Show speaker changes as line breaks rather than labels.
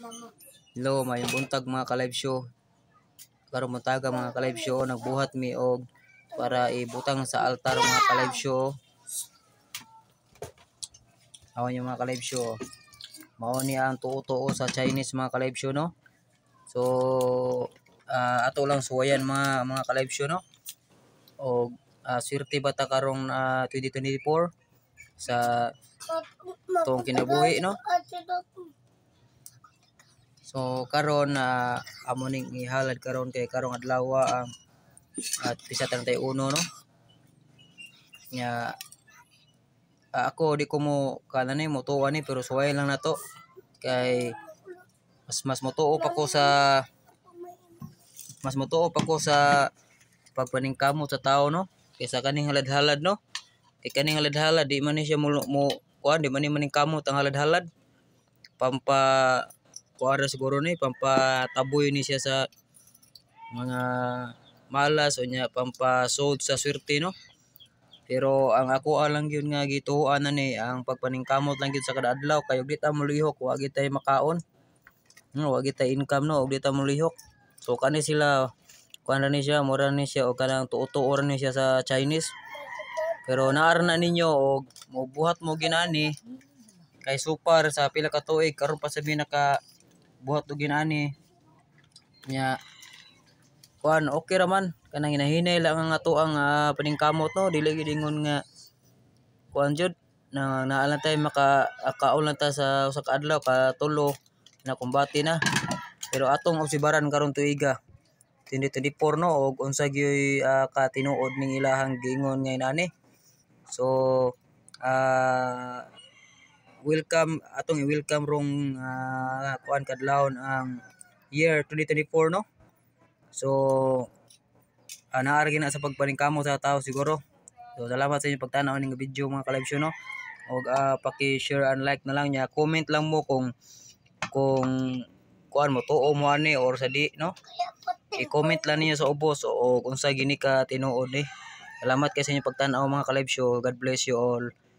Hello, may buntag mga ka-live show. Karon mataga mga ka-live show nagbuhat mi og para ibutang sa altar mga ka-live show. Awan yung mga ka-live show. Mao ni ang tuo-tuo sa Chinese mga ka-live show no. So uh, ato lang suwayan mga mga ka-live show no. Og uh, swerte bata karong uh, ah, 2024 sa tong kinabuhi no. So karon na uh, amo ning ihalad karon kay karong adlaw ang ah, at pisa tay uno no. Nya uh, ako di ko mo kana ni mo ni pero suway lang na to kay mas mas motuo pa ko sa mas motuo pa ko sa pagpaningkamot sa tao no kaysa kaning halad-halad no kay kaning halad-halad di man ni siya mo, mo kuan di man ni maningkamot ang halad-halad pampa kuara siguro na pampataboy ni siya sa mga malas o niya pampasold sa swerte no pero ang ako alang yun nga gituan ni ang pagpaningkamot lang yun sa kada adlaw kayo dita mulihok wa gitay makaon no hmm, wa gitay income no og dita mulihok so kani sila kuan ni siya mura ni siya o kanang tuotuor ni siya sa Chinese pero naaran na ninyo og mubuhat mo ginani kay super sa pila ka tuig karon pa sabi naka buhat og ani nya kuan okay ra man kanang hinahinay lang ang ato ang uh, paningkamot no dili gid ingon nga kuan jud na naalan tay maka akaon ta sa usa ka adlaw ka tulo na kumbati na pero atong obsibaran karon tuiga 2024 no og unsa gyoy uh, ka tinuod ning ilahang gingon nga inani so uh, welcome atong i-welcome rong uh, kuan kadlawon ang year 2024 no. So uh, naa na sa pagpaningkamot sa tao siguro. So salamat sa inyong pagtanaw ning video mga kalibsyo no. Og uh, paki-share and like na lang niya. Comment lang mo kung kung kuan mo tuo mo ani or sa di no i-comment lang niyo sa ubos o kung sa gini ka tinuod ni eh. salamat kay sa inyo pagtan-aw mga ka-live god bless you all